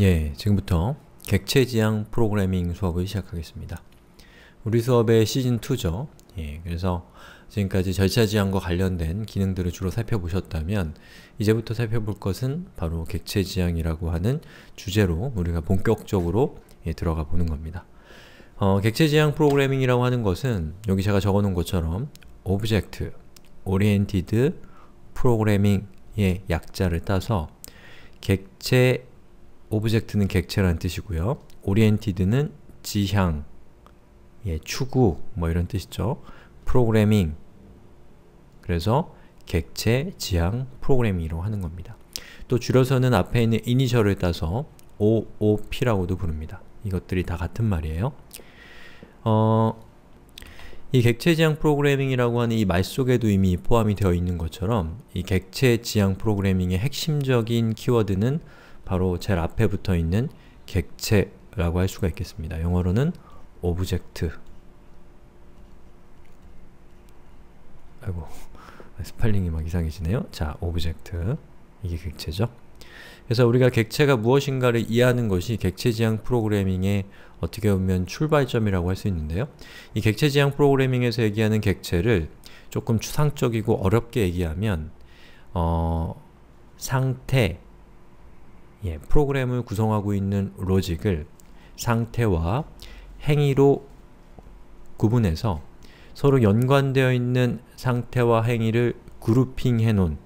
예, 지금부터 객체지향 프로그래밍 수업을 시작하겠습니다. 우리 수업의 시즌2죠. 예, 그래서 지금까지 절차지향과 관련된 기능들을 주로 살펴보셨다면 이제부터 살펴볼 것은 바로 객체지향이라고 하는 주제로 우리가 본격적으로 예, 들어가 보는 겁니다. 어, 객체지향 프로그래밍이라고 하는 것은 여기 제가 적어놓은 것처럼 오브젝트, 오리엔티드, 프로그래밍의 약자를 따서 객체 오브젝트는 객체란 뜻이고요. 오리엔티드는 지향, 예, 추구 뭐 이런 뜻이죠. 프로그래밍 그래서 객체, 지향, 프로그래밍이라고 하는 겁니다. 또 줄여서는 앞에 있는 이니셜을 따서 OOP라고도 부릅니다. 이것들이 다 같은 말이에요. 어, 이 객체지향 프로그래밍이라고 하는 이 말 속에도 이미 포함이 되어 있는 것처럼 이 객체지향 프로그래밍의 핵심적인 키워드는 바로 제일 앞에 붙어 있는 객체라고 할 수가 있겠습니다. 영어로는 오브젝트 아이고 스팔링이 막 이상해지네요. 자, 오브젝트 이게 객체죠. 그래서 우리가 객체가 무엇인가를 이해하는 것이 객체지향 프로그래밍의 어떻게 보면 출발점이라고 할 수 있는데요. 이 객체지향 프로그래밍에서 얘기하는 객체를 조금 추상적이고 어렵게 얘기하면 어, 상태, 예, 프로그램을 구성하고 있는 로직을 상태와 행위로 구분해서 서로 연관되어 있는 상태와 행위를 그룹핑해 놓은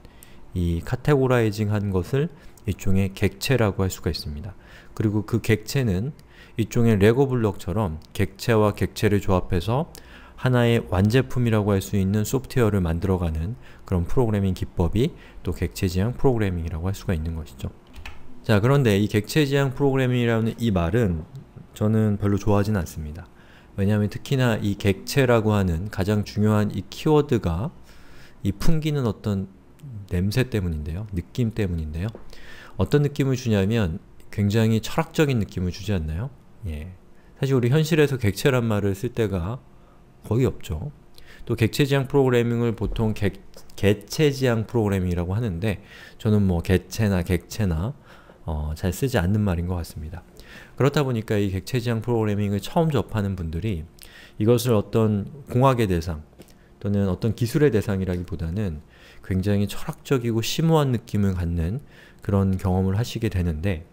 이 카테고라이징한 것을 일종의 객체라고 할 수가 있습니다. 그리고 그 객체는 일종의 레고 블록처럼 객체와 객체를 조합해서 하나의 완제품이라고 할 수 있는 소프트웨어를 만들어가는 그런 프로그래밍 기법이 또 객체지향 프로그래밍이라고 할 수가 있는 것이죠. 자, 그런데 이 객체 지향 프로그래밍이라는 이 말은 저는 별로 좋아하진 않습니다. 왜냐하면 특히나 이 객체라고 하는 가장 중요한 이 키워드가 이 풍기는 어떤 냄새 때문인데요. 느낌 때문인데요. 어떤 느낌을 주냐면 굉장히 철학적인 느낌을 주지 않나요? 예. 사실 우리 현실에서 객체란 말을 쓸 때가 거의 없죠. 또 객체지향 프로그래밍을 보통 객, 개체지향 프로그래밍이라고 하는데 저는 뭐 개체나 객체나 어, 잘 쓰지 않는 말인 것 같습니다. 그렇다 보니까 이 객체지향 프로그래밍을 처음 접하는 분들이 이것을 어떤 공학의 대상 또는 어떤 기술의 대상이라기보다는 굉장히 철학적이고 심오한 느낌을 갖는 그런 경험을 하시게 되는데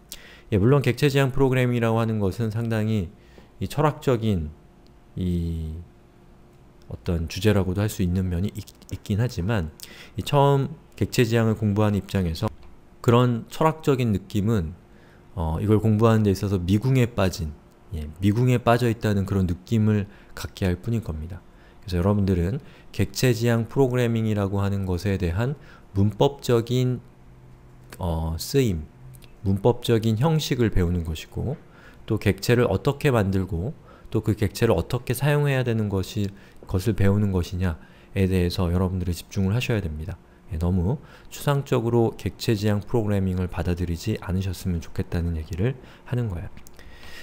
예, 물론 객체지향 프로그래밍이라고 하는 것은 상당히 이 철학적인 이 어떤 주제라고도 할 수 있는 면이 있, 긴 하지만 처음 객체지향을 공부하는 입장에서 그런 철학적인 느낌은 어, 이걸 공부하는 데 있어서 미궁에 빠진 예, 미궁에 빠져 있다는 그런 느낌을 갖게 할 뿐인 겁니다. 그래서 여러분들은 객체지향 프로그래밍이라고 하는 것에 대한 문법적인 어, 쓰임, 문법적인 형식을 배우는 것이고 또 객체를 어떻게 만들고 또 그 객체를 어떻게 사용해야 되는 것이, 것을 배우는 것이냐에 대해서 여러분들이 집중을 하셔야 됩니다. 예, 너무 추상적으로 객체지향 프로그래밍을 받아들이지 않으셨으면 좋겠다는 얘기를 하는 거예요.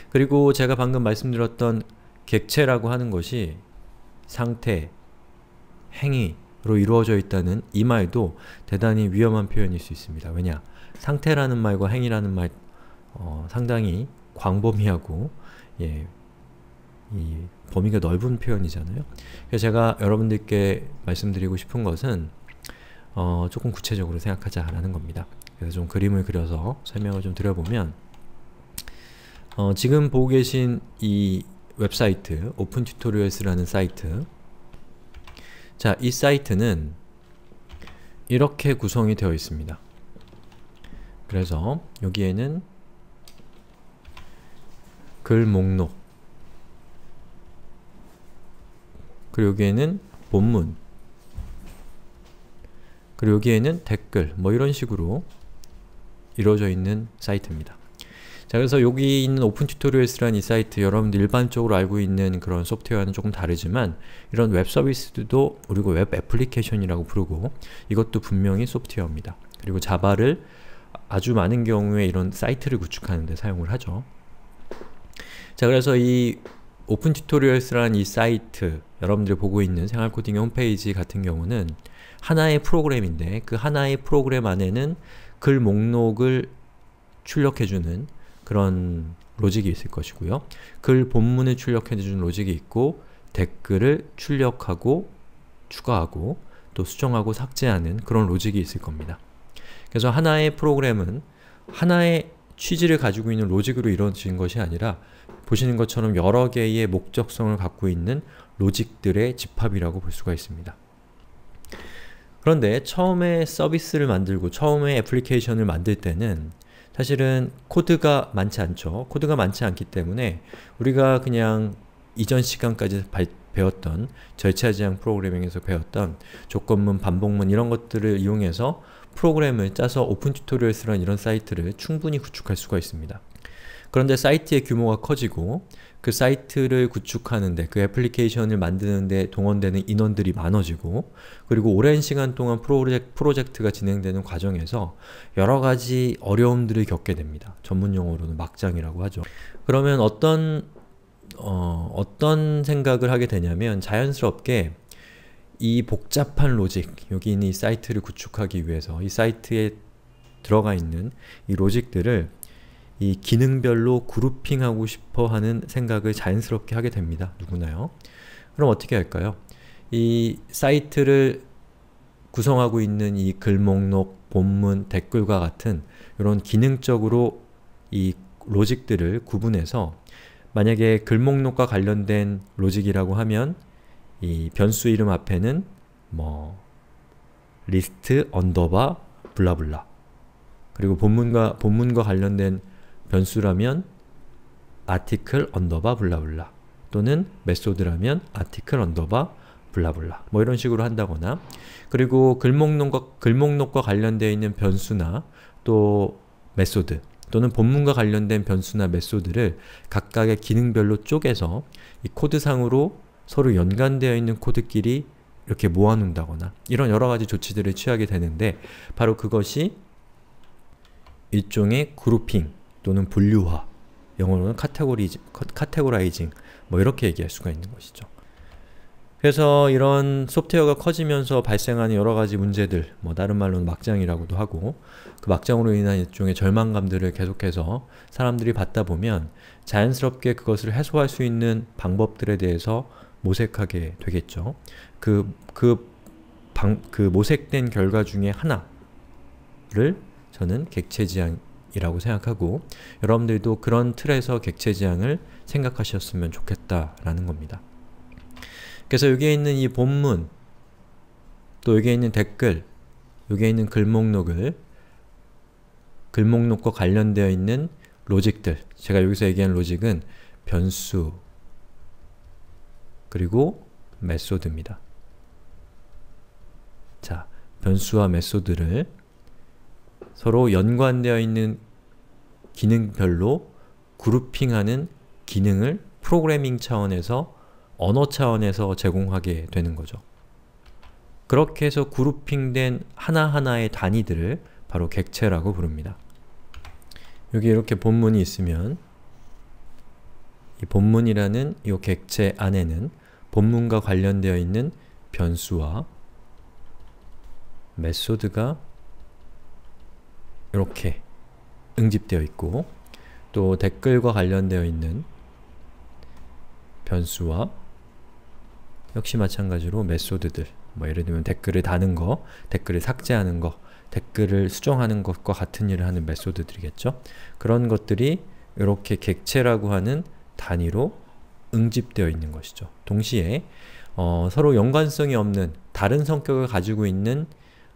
그리고 제가 방금 말씀드렸던 객체라고 하는 것이 상태, 행위로 이루어져 있다는 이 말도 대단히 위험한 표현일 수 있습니다. 왜냐? 상태라는 말과 행위라는 말 어, 상당히 광범위하고 예, 범위가 넓은 표현이잖아요. 그래서 제가 여러분들께 말씀드리고 싶은 것은 어, 조금 구체적으로 생각하자라는 겁니다. 그래서 좀 그림을 그려서 설명을 좀 드려보면 어, 지금 보고 계신 이 웹사이트 오픈 튜토리얼스라는 사이트 자, 이 사이트는 이렇게 구성이 되어 있습니다. 그래서 여기에는 글 목록 그리고 여기에는 본문 그리고 여기에는 댓글 뭐 이런 식으로 이루어져 있는 사이트입니다. 자 그래서 여기 있는 오픈 튜토리얼스라는 이 사이트 여러분들 일반적으로 알고 있는 그런 소프트웨어와는 조금 다르지만 이런 웹 서비스도 우리가 웹 애플리케이션이라고 부르고 이것도 분명히 소프트웨어입니다. 그리고 자바를 아주 많은 경우에 이런 사이트를 구축하는 데 사용을 하죠. 자 그래서 이 오픈 튜토리얼스라는 이 사이트 여러분들이 보고 있는 생활코딩의 홈페이지 같은 경우는 하나의 프로그램인데 그 하나의 프로그램 안에는 글 목록을 출력해주는 그런 로직이 있을 것이고요. 글 본문을 출력해주는 로직이 있고 댓글을 출력하고 추가하고 또 수정하고 삭제하는 그런 로직이 있을 겁니다. 그래서 하나의 프로그램은 하나의 취지를 가지고 있는 로직으로 이루어진 것이 아니라 보시는 것처럼 여러 개의 목적성을 갖고 있는 로직들의 집합이라고 볼 수가 있습니다. 그런데 처음에 서비스를 만들고 처음에 애플리케이션을 만들 때는 사실은 코드가 많지 않죠. 코드가 많지 않기 때문에 우리가 그냥 이전 시간까지 배웠던 절차지향 프로그래밍에서 배웠던 조건문, 반복문 이런 것들을 이용해서 프로그램을 짜서 오픈 튜토리얼스란 이런 사이트를 충분히 구축할 수가 있습니다. 그런데 사이트의 규모가 커지고 그 사이트를 구축하는데 그 애플리케이션을 만드는데 동원되는 인원들이 많아지고 그리고 오랜 시간 동안 프로젝, 트가 진행되는 과정에서 여러가지 어려움들을 겪게 됩니다. 전문용어로는 막장이라고 하죠. 그러면 어떤 어, 어떤 생각을 하게 되냐면 자연스럽게 이 복잡한 로직, 여기 있는 이 사이트를 구축하기 위해서 이 사이트에 들어가 있는 이 로직들을 이 기능별로 그룹핑하고 싶어 하는 생각을 자연스럽게 하게 됩니다. 누구나요. 그럼 어떻게 할까요? 이 사이트를 구성하고 있는 이 글목록, 본문, 댓글과 같은 이런 기능적으로 이 로직들을 구분해서 만약에 글목록과 관련된 로직이라고 하면 이 변수 이름 앞에는 뭐 리스트 언더바 블라블라 그리고 본문과 본문과 관련된 변수라면 article 언더바 블라블라 또는 메소드라면 article 언더바 블라블라 뭐 이런 식으로 한다거나 그리고 글목록과, 글목록과 관련되어 있는 변수나 또 메소드 또는 본문과 관련된 변수나 메소드를 각각의 기능별로 쪼개서 이 코드상으로 서로 연관되어 있는 코드끼리 이렇게 모아놓는다거나 이런 여러가지 조치들을 취하게 되는데 바로 그것이 일종의 그룹핑 또는 분류화, 영어로는 카테고리, 카테고라이징 뭐 이렇게 얘기할 수가 있는 것이죠. 그래서 이런 소프트웨어가 커지면서 발생하는 여러가지 문제들, 뭐 다른 말로는 막장이라고도 하고 그 막장으로 인한 일종의 절망감들을 계속해서 사람들이 받다 보면 자연스럽게 그것을 해소할 수 있는 방법들에 대해서 모색하게 되겠죠. 그, 그, 방, 그 모색된 결과 중에 하나를 저는 객체지향 이라고 생각하고 여러분들도 그런 틀에서 객체지향을 생각하셨으면 좋겠다라는 겁니다. 그래서 여기에 있는 이 본문 또 여기에 있는 댓글 여기에 있는 글목록을 글목록과 관련되어 있는 로직들 제가 여기서 얘기한 로직은 변수 그리고 메소드입니다. 자, 변수와 메소드를 서로 연관되어 있는 기능별로 그룹핑하는 기능을 프로그래밍 차원에서 언어 차원에서 제공하게 되는 거죠. 그렇게 해서 그룹핑된 하나하나의 단위들을 바로 객체라고 부릅니다. 여기 이렇게 본문이 있으면 이 본문이라는 이 객체 안에는 본문과 관련되어 있는 변수와 메소드가 이렇게 응집되어 있고 또 댓글과 관련되어 있는 변수와 역시 마찬가지로 메소드들 뭐 예를 들면 댓글을 다는 거, 댓글을 삭제하는 거, 댓글을 수정하는 것과 같은 일을 하는 메소드들이겠죠? 그런 것들이 이렇게 객체라고 하는 단위로 응집되어 있는 것이죠. 동시에 어, 서로 연관성이 없는 다른 성격을 가지고 있는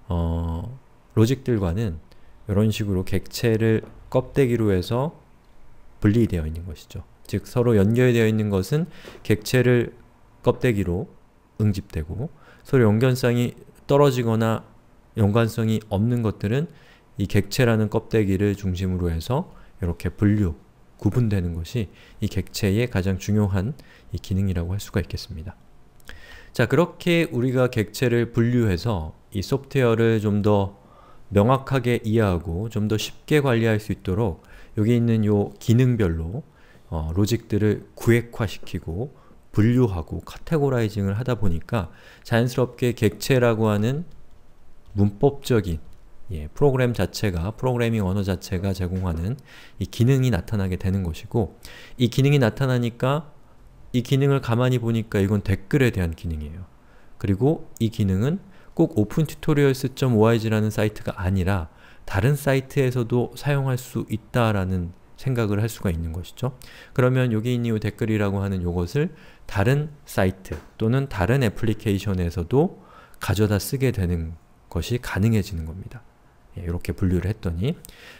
어, 로직들과는 이런 식으로 객체를 껍데기로 해서 분리되어 있는 것이죠. 즉 서로 연결되어 있는 것은 객체를 껍데기로 응집되고 서로 연관성이 떨어지거나 연관성이 없는 것들은 이 객체라는 껍데기를 중심으로 해서 이렇게 분류, 구분되는 것이 이 객체의 가장 중요한 이 기능이라고 할 수가 있겠습니다. 자, 그렇게 우리가 객체를 분류해서 이 소프트웨어를 좀더 명확하게 이해하고 좀 더 쉽게 관리할 수 있도록 여기 있는 요 기능별로 어, 로직들을 구획화시키고 분류하고 카테고라이징을 하다 보니까 자연스럽게 객체라고 하는 문법적인 예, 프로그램 자체가, 프로그래밍 언어 자체가 제공하는 이 기능이 나타나게 되는 것이고 이 기능이 나타나니까 이 기능을 가만히 보니까 이건 댓글에 대한 기능이에요. 그리고 이 기능은 꼭 opentutorials.org라는 사이트가 아니라 다른 사이트에서도 사용할 수 있다라는 생각을 할 수가 있는 것이죠. 그러면 여기 있는 이 댓글이라고 하는 요것을 다른 사이트 또는 다른 애플리케이션에서도 가져다 쓰게 되는 것이 가능해지는 겁니다. 예, 이렇게 분류를 했더니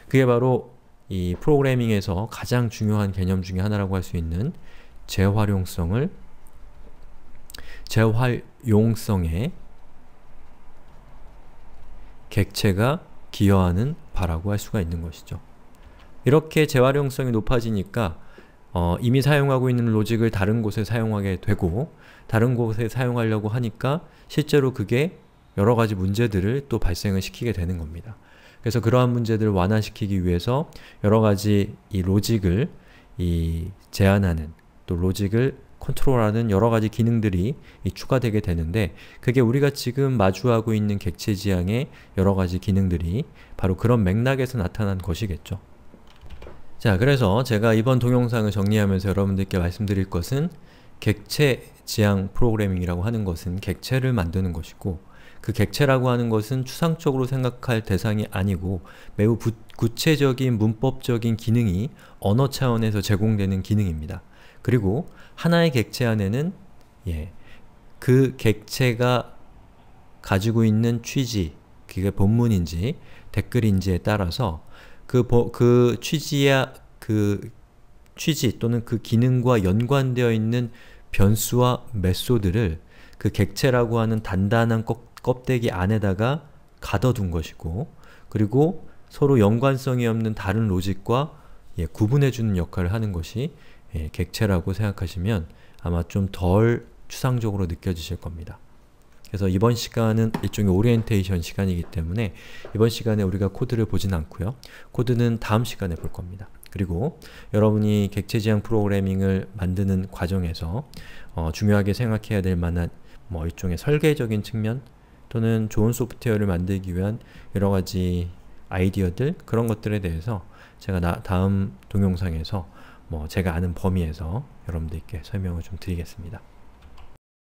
그게 바로 이 프로그래밍에서 가장 중요한 개념 중에 하나라고 할 수 있는 재활용성을 재활용성의 객체가 기여하는 바라고 할 수가 있는 것이죠. 이렇게 재활용성이 높아지니까 어, 이미 사용하고 있는 로직을 다른 곳에 사용하게 되고 다른 곳에 사용하려고 하니까 실제로 그게 여러 가지 문제들을 또 발생을 시키게 되는 겁니다. 그래서 그러한 문제들을 완화시키기 위해서 여러 가지 이 로직을 이 제한하는 또 로직을 컨트롤하는 여러 가지 기능들이 추가되게 되는데 그게 우리가 지금 마주하고 있는 객체 지향의 여러 가지 기능들이 바로 그런 맥락에서 나타난 것이겠죠. 자, 그래서 제가 이번 동영상을 정리하면서 여러분들께 말씀드릴 것은 객체 지향 프로그래밍이라고 하는 것은 객체를 만드는 것이고 그 객체라고 하는 것은 추상적으로 생각할 대상이 아니고 매우 부, 구체적인 문법적인 기능이 언어 차원에서 제공되는 기능입니다. 그리고 하나의 객체 안에는 예, 그 객체가 가지고 있는 취지, 그게 본문인지 댓글인지에 따라서 그, 보, 그 취지야 그 취지 또는 그 기능과 연관되어 있는 변수와 메소드를 그 객체라고 하는 단단한 껍, 데기 안에다가 가둬둔 것이고 그리고 서로 연관성이 없는 다른 로직과 예, 구분해주는 역할을 하는 것이 예, 객체라고 생각하시면 아마 좀 덜 추상적으로 느껴지실 겁니다. 그래서 이번 시간은 일종의 오리엔테이션 시간이기 때문에 이번 시간에 우리가 코드를 보진 않고요. 코드는 다음 시간에 볼 겁니다. 그리고 여러분이 객체지향 프로그래밍을 만드는 과정에서 어, 중요하게 생각해야 될 만한 뭐 일종의 설계적인 측면 또는 좋은 소프트웨어를 만들기 위한 여러가지 아이디어들 그런 것들에 대해서 제가 나, 다음 동영상에서 뭐 제가 아는 범위에서 여러분들께 설명을 좀 드리겠습니다.